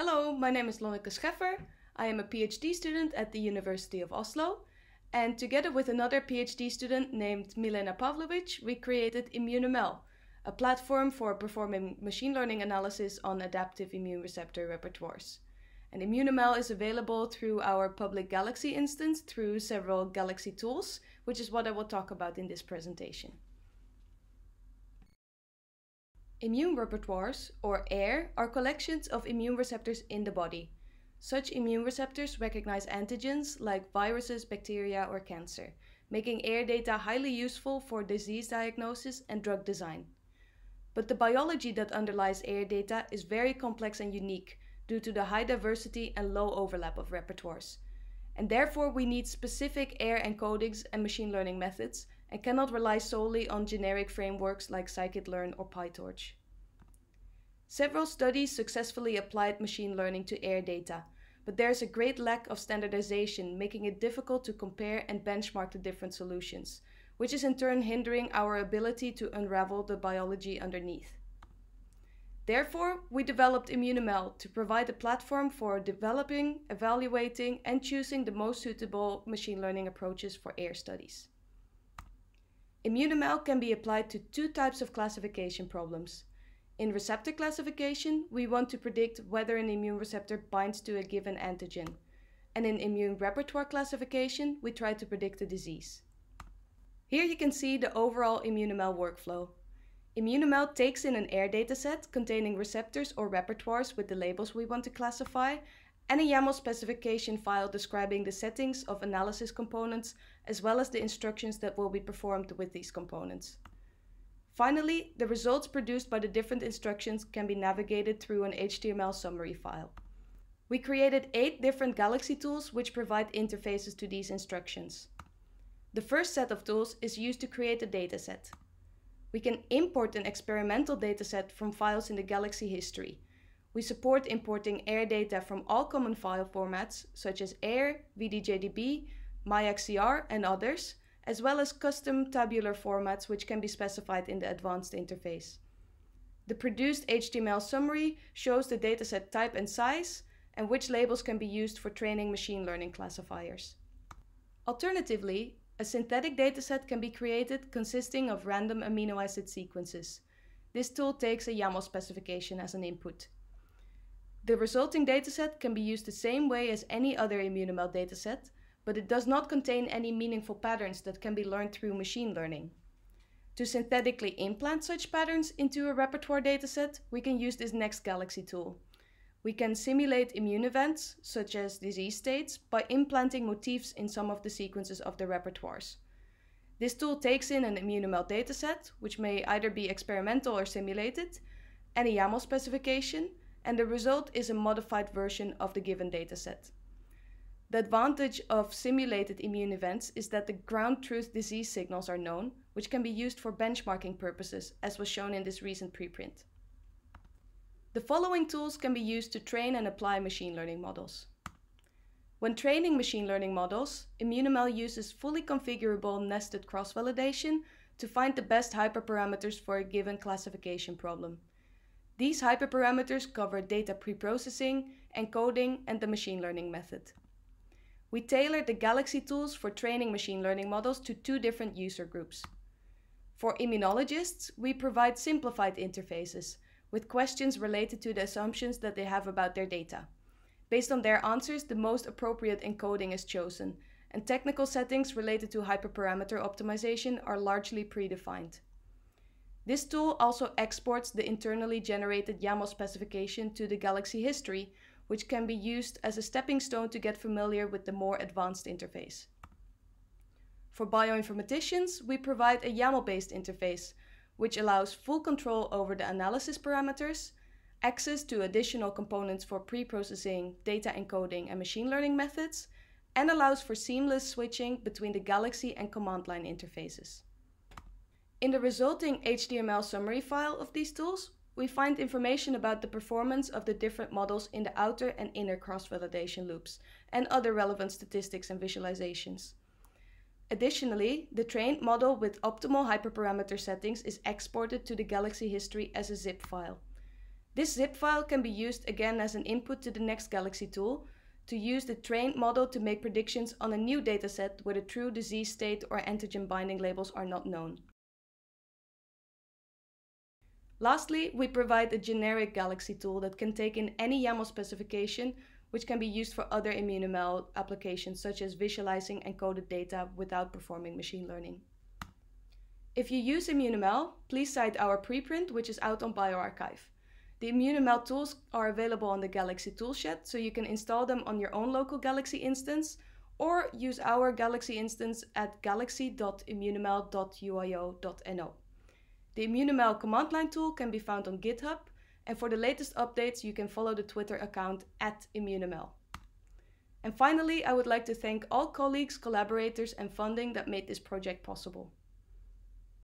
Hello, my name is Lonneke Scheffer. I am a PhD student at the University of Oslo. And together with another PhD student named Milena Pavlovic, we created Immunomel, a platform for performing machine learning analysis on adaptive immune receptor repertoires. And Immunomel is available through our public Galaxy instance through several Galaxy tools, which is what I will talk about in this presentation. Immune repertoires, or AIR, are collections of immune receptors in the body. Such immune receptors recognize antigens like viruses, bacteria, or cancer, making AIR data highly useful for disease diagnosis and drug design. But the biology that underlies AIR data is very complex and unique due to the high diversity and low overlap of repertoires. And therefore, we need specific AIR encodings and machine learning methods and cannot rely solely on generic frameworks like scikit-learn or PyTorch. Several studies successfully applied machine learning to air data, but there's a great lack of standardization, making it difficult to compare and benchmark the different solutions, which is in turn hindering our ability to unravel the biology underneath. Therefore, we developed Immunomel to provide a platform for developing, evaluating, and choosing the most suitable machine learning approaches for air studies. Immunomel can be applied to two types of classification problems in receptor classification, we want to predict whether an immune receptor binds to a given antigen. And in immune repertoire classification, we try to predict a disease. Here you can see the overall ImmuneML workflow. ImmuneML takes in an AIR dataset containing receptors or repertoires with the labels we want to classify and a YAML specification file describing the settings of analysis components as well as the instructions that will be performed with these components. Finally, the results produced by the different instructions can be navigated through an HTML summary file. We created eight different Galaxy tools which provide interfaces to these instructions. The first set of tools is used to create a dataset. We can import an experimental dataset from files in the Galaxy history. We support importing AIR data from all common file formats such as AIR, VDJDB, MyXCR and others, as well as custom tabular formats which can be specified in the advanced interface. The produced HTML summary shows the dataset type and size and which labels can be used for training machine learning classifiers. Alternatively, a synthetic dataset can be created consisting of random amino acid sequences. This tool takes a YAML specification as an input. The resulting dataset can be used the same way as any other Immunomel dataset, but it does not contain any meaningful patterns that can be learned through machine learning. To synthetically implant such patterns into a repertoire dataset, we can use this next galaxy tool. We can simulate immune events, such as disease states, by implanting motifs in some of the sequences of the repertoires. This tool takes in an ImmunoML dataset, which may either be experimental or simulated, and a YAML specification, and the result is a modified version of the given dataset. The advantage of simulated immune events is that the ground truth disease signals are known, which can be used for benchmarking purposes, as was shown in this recent preprint. The following tools can be used to train and apply machine learning models. When training machine learning models, Immunomel uses fully configurable nested cross-validation to find the best hyperparameters for a given classification problem. These hyperparameters cover data preprocessing, encoding, and the machine learning method. We tailored the Galaxy tools for training machine learning models to two different user groups. For immunologists, we provide simplified interfaces with questions related to the assumptions that they have about their data. Based on their answers, the most appropriate encoding is chosen, and technical settings related to hyperparameter optimization are largely predefined. This tool also exports the internally generated YAML specification to the Galaxy history, which can be used as a stepping stone to get familiar with the more advanced interface. For bioinformaticians, we provide a YAML-based interface, which allows full control over the analysis parameters, access to additional components for pre-processing, data encoding, and machine learning methods, and allows for seamless switching between the Galaxy and command line interfaces. In the resulting HTML summary file of these tools, we find information about the performance of the different models in the outer and inner cross-validation loops, and other relevant statistics and visualizations. Additionally, the trained model with optimal hyperparameter settings is exported to the Galaxy history as a zip file. This zip file can be used again as an input to the next Galaxy tool to use the trained model to make predictions on a new dataset where the true disease state or antigen binding labels are not known. Lastly, we provide a generic Galaxy tool that can take in any YAML specification, which can be used for other ImmunoML applications, such as visualizing encoded data without performing machine learning. If you use ImmunoML, please cite our preprint, which is out on bioarchive. The ImmunoML tools are available on the Galaxy toolshed, so you can install them on your own local Galaxy instance or use our Galaxy instance at galaxy.immunoml.uio.no. The Immunomel command line tool can be found on GitHub, and for the latest updates, you can follow the Twitter account at Immunomel. And finally, I would like to thank all colleagues, collaborators, and funding that made this project possible.